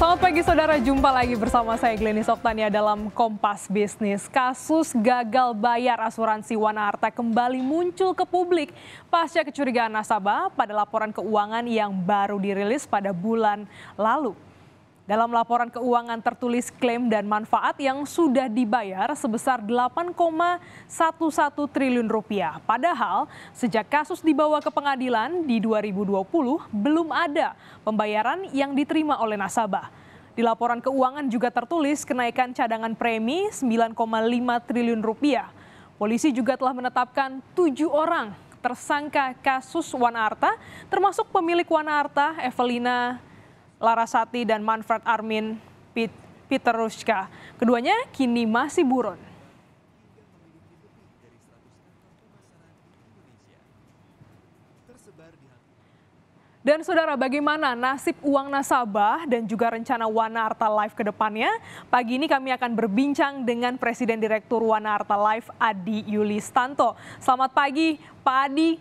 Selamat pagi saudara, jumpa lagi bersama saya Glenis Oktania dalam Kompas Bisnis. Kasus gagal bayar asuransi Wanaharta kembali muncul ke publik pasca kecurigaan nasabah pada laporan keuangan yang baru dirilis pada bulan lalu. Dalam laporan keuangan tertulis klaim dan manfaat yang sudah dibayar sebesar 8,11 triliun rupiah. Padahal sejak kasus dibawa ke pengadilan di 2020 belum ada pembayaran yang diterima oleh nasabah. Di laporan keuangan juga tertulis kenaikan cadangan premi 9,5 triliun rupiah. Polisi juga telah menetapkan tujuh orang tersangka kasus Wanarta, termasuk pemilik Wanarta, Evelina Larasati dan Manfred Armin Pit Peter Ruska. Keduanya kini masih buron. Dan saudara, bagaimana nasib uang nasabah dan juga rencana Wanarta Life ke depannya? Pagi ini kami akan berbincang dengan Presiden Direktur Wanarta Life, Adi Yulistanto. Selamat pagi, Pak Adi.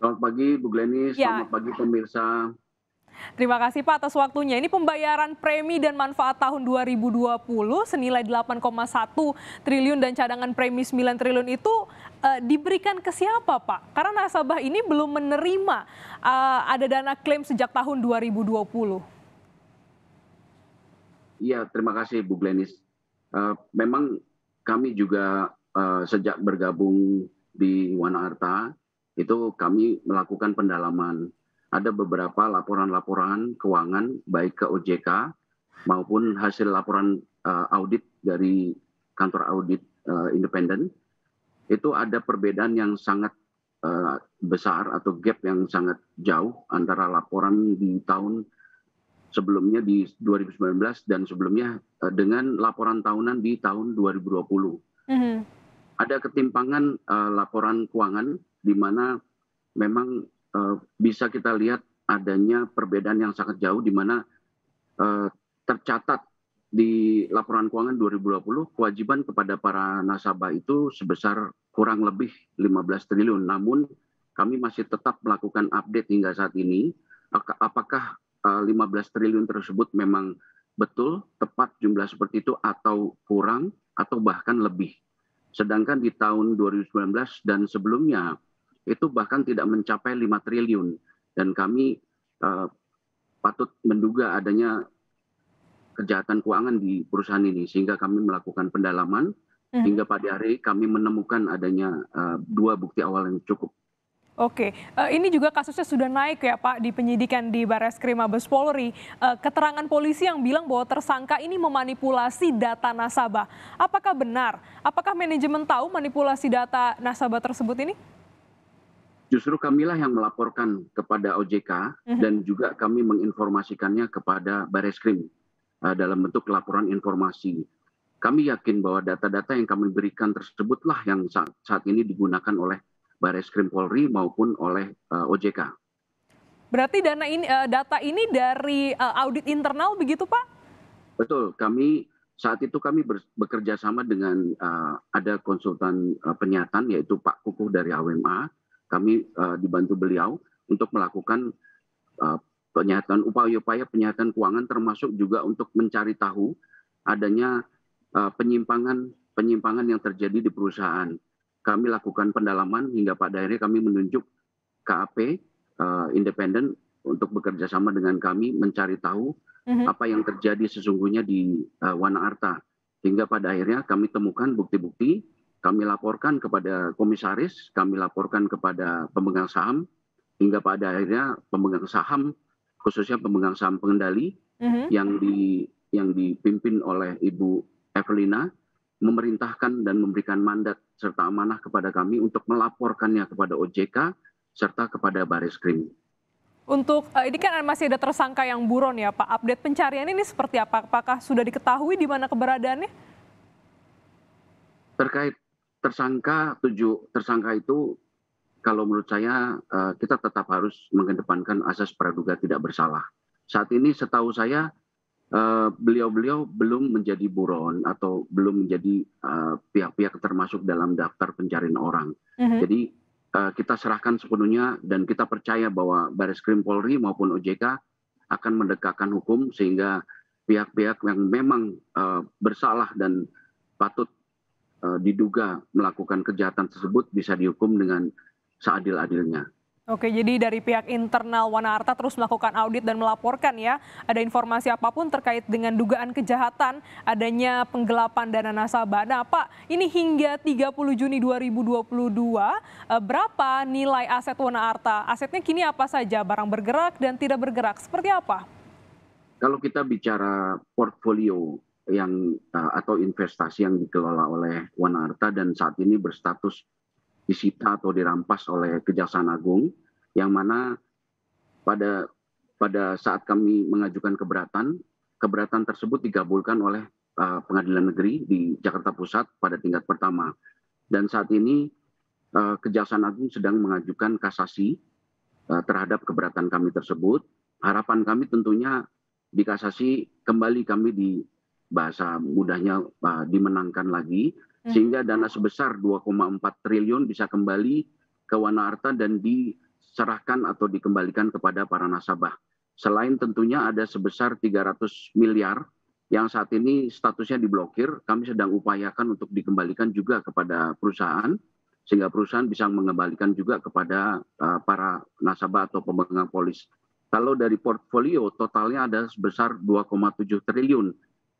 Selamat pagi, Bu Ya. Selamat pagi, pemirsa. Terima kasih Pak atas waktunya. Ini pembayaran premi dan manfaat tahun 2020 senilai 8,1 triliun dan cadangan premi 9 triliun itu uh, diberikan ke siapa Pak? Karena nasabah ini belum menerima uh, ada dana klaim sejak tahun 2020. Iya, terima kasih Bu Glenis. Uh, memang kami juga uh, sejak bergabung di Wanarta itu kami melakukan pendalaman ada beberapa laporan-laporan keuangan baik ke OJK maupun hasil laporan uh, audit dari kantor audit uh, independen itu ada perbedaan yang sangat uh, besar atau gap yang sangat jauh antara laporan di tahun sebelumnya di 2019 dan sebelumnya uh, dengan laporan tahunan di tahun 2020. Mm -hmm. Ada ketimpangan uh, laporan keuangan di mana memang Eh, bisa kita lihat adanya perbedaan yang sangat jauh di mana eh, tercatat di laporan keuangan 2020 kewajiban kepada para nasabah itu sebesar kurang lebih 15 triliun. Namun kami masih tetap melakukan update hingga saat ini apakah 15 eh, triliun tersebut memang betul tepat jumlah seperti itu atau kurang atau bahkan lebih. Sedangkan di tahun 2019 dan sebelumnya itu bahkan tidak mencapai 5 triliun dan kami uh, patut menduga adanya kejahatan keuangan di perusahaan ini sehingga kami melakukan pendalaman hmm. hingga pada hari kami menemukan adanya uh, dua bukti awal yang cukup. Oke, uh, ini juga kasusnya sudah naik ya Pak di penyidikan di Bares Krim Mabes Polri. Uh, keterangan polisi yang bilang bahwa tersangka ini memanipulasi data nasabah. Apakah benar? Apakah manajemen tahu manipulasi data nasabah tersebut ini? justru kamilah yang melaporkan kepada OJK uh-huh. Mhm. dan juga kami menginformasikannya kepada Bareskrim uh, eh, dalam bentuk laporan informasi. Kami yakin bahwa data-data yang kami berikan tersebutlah yang saat, saat ini digunakan oleh Bareskrim Polri maupun oleh uh, eh, OJK. Berarti dana ini uh, data ini dari uh, audit internal begitu, Pak? Betul, kami saat itu kami bekerja sama dengan uh, ada konsultan uh, penyataan yaitu Pak Kukuh dari AWMA kami uh, dibantu beliau untuk melakukan uh, eh, penyihatan upaya-upaya penyihatan keuangan termasuk juga untuk mencari tahu adanya uh, penyimpangan penyimpangan yang terjadi di perusahaan. Kami lakukan pendalaman hingga pada akhirnya kami menunjuk KAP uh, independen untuk bekerja sama dengan kami mencari tahu uh-huh. apa yang terjadi sesungguhnya di uh, Wanaarta. Hingga pada akhirnya kami temukan bukti-bukti kami laporkan kepada komisaris, kami laporkan kepada pemegang saham, hingga pada akhirnya pemegang saham, khususnya pemegang saham pengendali uh-huh. yang di yang dipimpin oleh Ibu Evelina memerintahkan dan memberikan mandat serta amanah kepada kami untuk melaporkannya kepada OJK serta kepada Baris Krim. Untuk eh, ini kan masih ada tersangka yang buron ya Pak. Update pencarian ini seperti apa? Apakah sudah diketahui di mana keberadaannya? Terkait tersangka tujuh tersangka itu kalau menurut saya eh, kita tetap harus mengedepankan asas praduga tidak bersalah. Saat ini setahu saya eh, beliau-beliau belum menjadi buron atau belum menjadi eh, pihak-pihak termasuk dalam daftar pencarian orang. Mm -hmm. Jadi kita serahkan sepenuhnya dan kita percaya bahwa Baris Krim Polri maupun OJK akan mendekatkan hukum sehingga pihak-pihak yang memang bersalah dan patut diduga melakukan kejahatan tersebut bisa dihukum dengan seadil-adilnya. Oke, jadi dari pihak internal Wanaarta terus melakukan audit dan melaporkan ya, ada informasi apapun terkait dengan dugaan kejahatan, adanya penggelapan dana nasabah. Nah Pak, ini hingga 30 Juni 2022, eh, berapa nilai aset Wanaarta? Asetnya kini apa saja, barang bergerak dan tidak bergerak, seperti apa? Kalau kita bicara portfolio yang eh, atau investasi yang dikelola oleh Wanarta dan saat ini berstatus disita atau dirampas oleh Kejaksaan Agung yang mana pada pada saat kami mengajukan keberatan keberatan tersebut digabulkan oleh uh, Pengadilan Negeri di Jakarta Pusat pada tingkat pertama dan saat ini uh, Kejaksaan Agung sedang mengajukan kasasi uh, terhadap keberatan kami tersebut harapan kami tentunya di kasasi kembali kami di bahasa mudahnya uh, dimenangkan lagi mhm. sehingga dana sebesar 2,4 triliun bisa kembali ke Wanaarta dan diserahkan atau dikembalikan kepada para nasabah. Selain tentunya ada sebesar 300 miliar yang saat ini statusnya diblokir, kami sedang upayakan untuk dikembalikan juga kepada perusahaan sehingga perusahaan bisa mengembalikan juga kepada uh, para nasabah atau pemegang polis. Kalau dari portfolio totalnya ada sebesar 2,7 triliun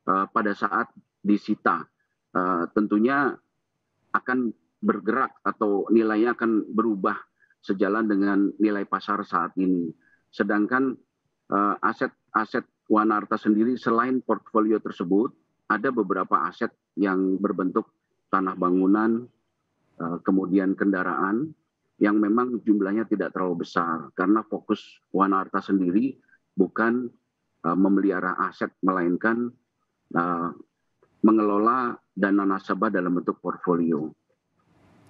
Eh, pada saat disita eh, tentunya akan bergerak atau nilainya akan berubah sejalan dengan nilai pasar saat ini. Sedangkan aset-aset eh, Wanarta sendiri selain portfolio tersebut ada beberapa aset yang berbentuk tanah bangunan, kemudian kendaraan yang memang jumlahnya tidak terlalu besar karena fokus Wanarta sendiri bukan memelihara aset melainkan Nah, mengelola dana nasabah dalam bentuk portfolio.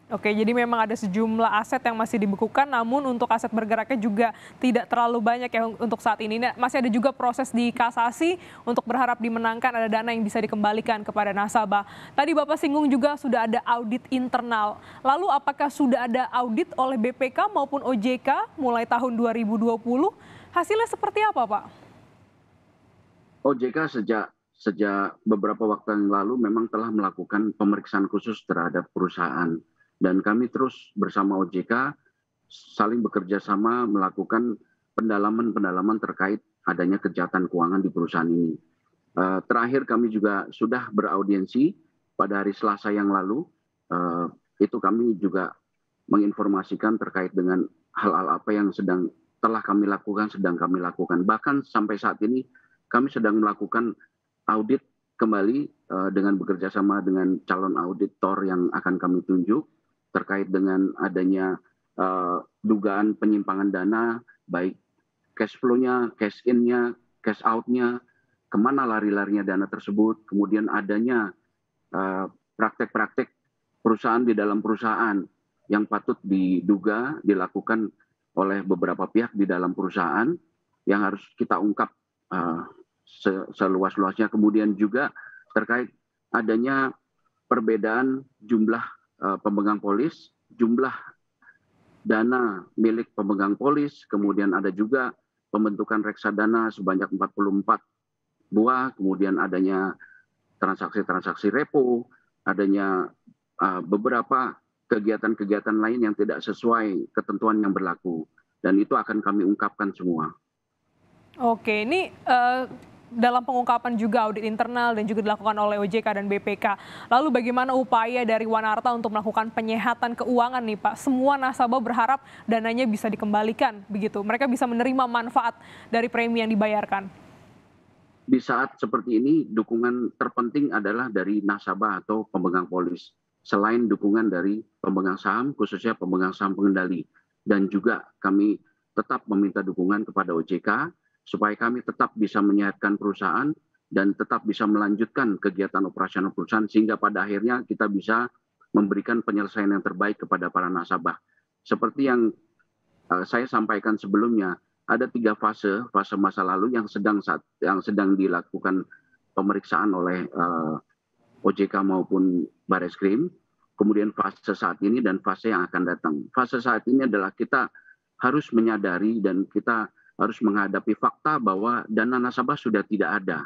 Oke, jadi memang ada sejumlah aset yang masih dibekukan, namun untuk aset bergeraknya juga tidak terlalu banyak ya untuk saat ini. Nah, masih ada juga proses di kasasi untuk berharap dimenangkan ada dana yang bisa dikembalikan kepada nasabah. Tadi Bapak singgung juga sudah ada audit internal. Lalu apakah sudah ada audit oleh BPK maupun OJK mulai tahun 2020? Hasilnya seperti apa Pak? OJK sejak sejak beberapa waktu yang lalu memang telah melakukan pemeriksaan khusus terhadap perusahaan dan kami terus bersama OJK saling bekerja sama melakukan pendalaman-pendalaman terkait adanya kejahatan keuangan di perusahaan ini. Eh, terakhir kami juga sudah beraudiensi pada hari Selasa yang lalu. Eh, itu kami juga menginformasikan terkait dengan hal-hal apa yang sedang telah kami lakukan, sedang kami lakukan. Bahkan sampai saat ini kami sedang melakukan audit kembali eh, dengan bekerja sama dengan calon auditor yang akan kami tunjuk terkait dengan adanya eh, dugaan penyimpangan dana baik cash flow-nya, cash in-nya, cash out-nya, kemana lari-larinya dana tersebut, kemudian adanya eh, praktek-praktek perusahaan di dalam perusahaan yang patut diduga dilakukan oleh beberapa pihak di dalam perusahaan yang harus kita ungkap uh, seluas-luasnya. Kemudian juga terkait adanya perbedaan jumlah eh, pemegang polis, jumlah dana milik pemegang polis, kemudian ada juga pembentukan reksadana sebanyak 44 buah, kemudian adanya transaksi-transaksi repo, adanya eh, beberapa kegiatan-kegiatan lain yang tidak sesuai ketentuan yang berlaku dan itu akan kami ungkapkan semua. Oke, ini uh, dalam pengungkapan juga audit internal dan juga dilakukan oleh OJK dan BPK. Lalu bagaimana upaya dari Wanarta untuk melakukan penyehatan keuangan nih Pak? Semua nasabah berharap dananya bisa dikembalikan begitu. Mereka bisa menerima manfaat dari premi yang dibayarkan. Di saat seperti ini dukungan terpenting adalah dari nasabah atau pemegang polis. Selain dukungan dari pemegang saham khususnya pemegang saham pengendali dan juga kami tetap meminta dukungan kepada OJK supaya kami tetap bisa menyehatkan perusahaan dan tetap bisa melanjutkan kegiatan operasional perusahaan sehingga pada akhirnya kita bisa memberikan penyelesaian yang terbaik kepada para nasabah. Seperti yang eh, saya sampaikan sebelumnya, ada tiga fase fase masa lalu yang sedang saat, yang sedang dilakukan pemeriksaan oleh uh, eh, OJK maupun Bareskrim, kemudian fase saat ini dan fase yang akan datang. Fase saat ini adalah kita harus menyadari dan kita harus menghadapi fakta bahwa dana nasabah sudah tidak ada.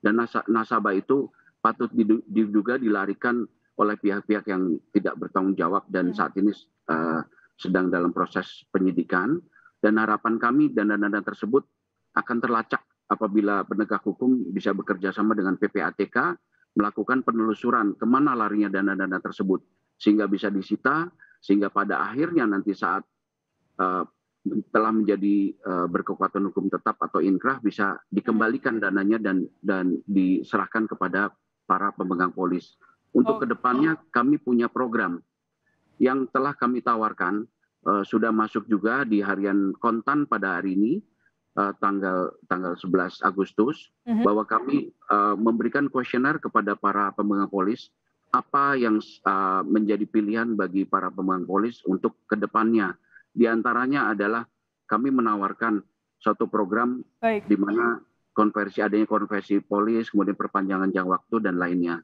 Dan nasabah itu patut diduga dilarikan oleh pihak-pihak yang tidak bertanggung jawab dan ya. saat ini uh, sedang dalam proses penyidikan. Dan harapan kami dana-dana tersebut akan terlacak apabila penegak hukum bisa bekerja sama dengan PPATK melakukan penelusuran kemana larinya dana-dana tersebut sehingga bisa disita sehingga pada akhirnya nanti saat uh, telah menjadi uh, berkekuatan hukum tetap atau inkrah bisa dikembalikan hmm. dananya dan dan diserahkan kepada para pemegang polis. Untuk oh. kedepannya kami punya program yang telah kami tawarkan uh, sudah masuk juga di harian kontan pada hari ini uh, tanggal tanggal 11 Agustus uh hmm. -huh. bahwa kami uh, memberikan kuesioner kepada para pemegang polis apa yang uh, menjadi pilihan bagi para pemegang polis untuk kedepannya di antaranya adalah kami menawarkan suatu program di mana konversi adanya konversi polis, kemudian perpanjangan jangka waktu dan lainnya.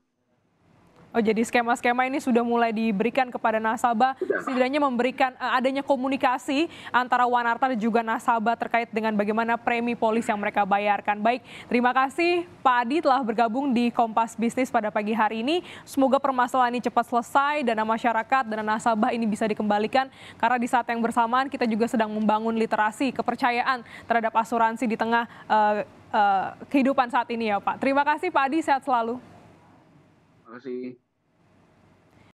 Oh jadi skema-skema ini sudah mulai diberikan kepada nasabah, setidaknya memberikan eh, adanya komunikasi antara Wanarta dan juga nasabah terkait dengan bagaimana premi polis yang mereka bayarkan. Baik, terima kasih Pak Adi telah bergabung di Kompas Bisnis pada pagi hari ini. Semoga permasalahan ini cepat selesai, dana masyarakat, dan nasabah ini bisa dikembalikan karena di saat yang bersamaan kita juga sedang membangun literasi, kepercayaan terhadap asuransi di tengah uh, uh, kehidupan saat ini ya Pak. Terima kasih Pak Adi, sehat selalu. Terima kasih.